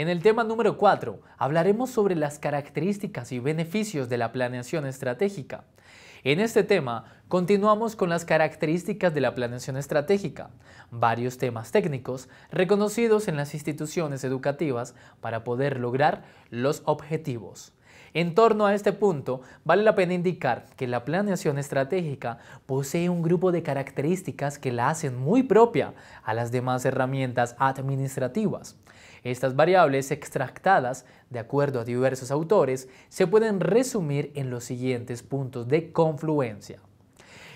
En el tema número 4 hablaremos sobre las características y beneficios de la planeación estratégica. En este tema continuamos con las características de la planeación estratégica, varios temas técnicos reconocidos en las instituciones educativas para poder lograr los objetivos. En torno a este punto, vale la pena indicar que la planeación estratégica posee un grupo de características que la hacen muy propia a las demás herramientas administrativas. Estas variables extractadas, de acuerdo a diversos autores, se pueden resumir en los siguientes puntos de confluencia.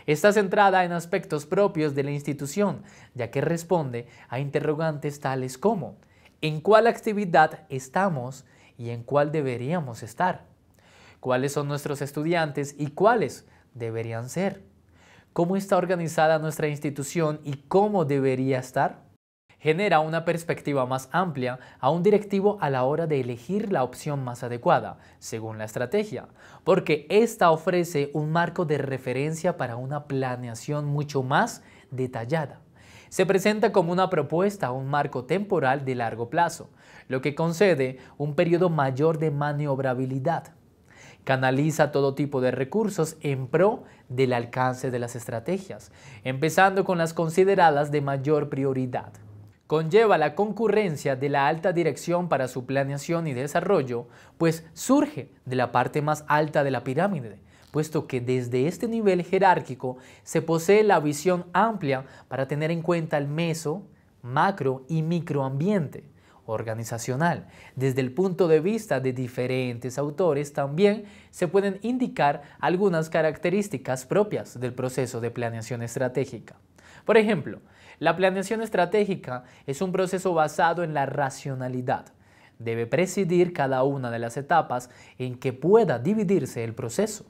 Está centrada en aspectos propios de la institución, ya que responde a interrogantes tales como ¿en cuál actividad estamos y en cuál deberíamos estar? ¿Cuáles son nuestros estudiantes y cuáles deberían ser? ¿Cómo está organizada nuestra institución y cómo debería estar? genera una perspectiva más amplia a un directivo a la hora de elegir la opción más adecuada, según la estrategia, porque esta ofrece un marco de referencia para una planeación mucho más detallada. Se presenta como una propuesta a un marco temporal de largo plazo, lo que concede un periodo mayor de maniobrabilidad. Canaliza todo tipo de recursos en pro del alcance de las estrategias, empezando con las consideradas de mayor prioridad conlleva la concurrencia de la alta dirección para su planeación y desarrollo, pues surge de la parte más alta de la pirámide, puesto que desde este nivel jerárquico se posee la visión amplia para tener en cuenta el meso, macro y microambiente organizacional. Desde el punto de vista de diferentes autores también se pueden indicar algunas características propias del proceso de planeación estratégica. Por ejemplo, la planeación estratégica es un proceso basado en la racionalidad. Debe presidir cada una de las etapas en que pueda dividirse el proceso.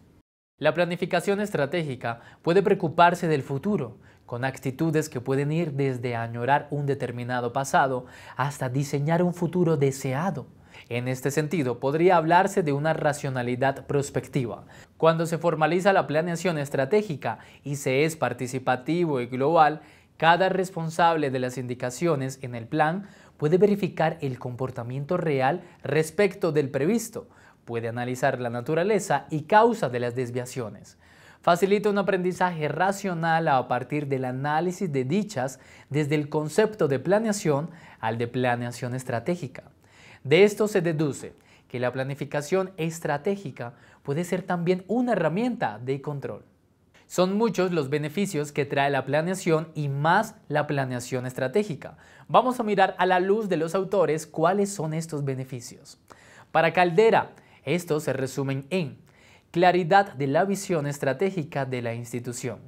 La planificación estratégica puede preocuparse del futuro, con actitudes que pueden ir desde añorar un determinado pasado hasta diseñar un futuro deseado. En este sentido, podría hablarse de una racionalidad prospectiva. Cuando se formaliza la planeación estratégica y se es participativo y global, cada responsable de las indicaciones en el plan puede verificar el comportamiento real respecto del previsto, puede analizar la naturaleza y causa de las desviaciones. Facilita un aprendizaje racional a partir del análisis de dichas desde el concepto de planeación al de planeación estratégica. De esto se deduce que la planificación estratégica puede ser también una herramienta de control. Son muchos los beneficios que trae la planeación y más la planeación estratégica. Vamos a mirar a la luz de los autores cuáles son estos beneficios. Para Caldera, estos se resumen en claridad de la visión estratégica de la institución,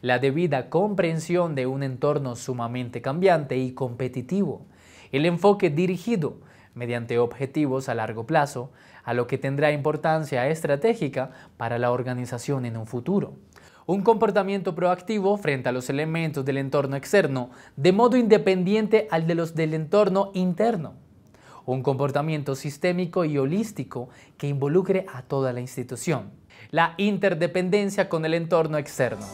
la debida comprensión de un entorno sumamente cambiante y competitivo, el enfoque dirigido mediante objetivos a largo plazo, a lo que tendrá importancia estratégica para la organización en un futuro un comportamiento proactivo frente a los elementos del entorno externo, de modo independiente al de los del entorno interno, un comportamiento sistémico y holístico que involucre a toda la institución, la interdependencia con el entorno externo.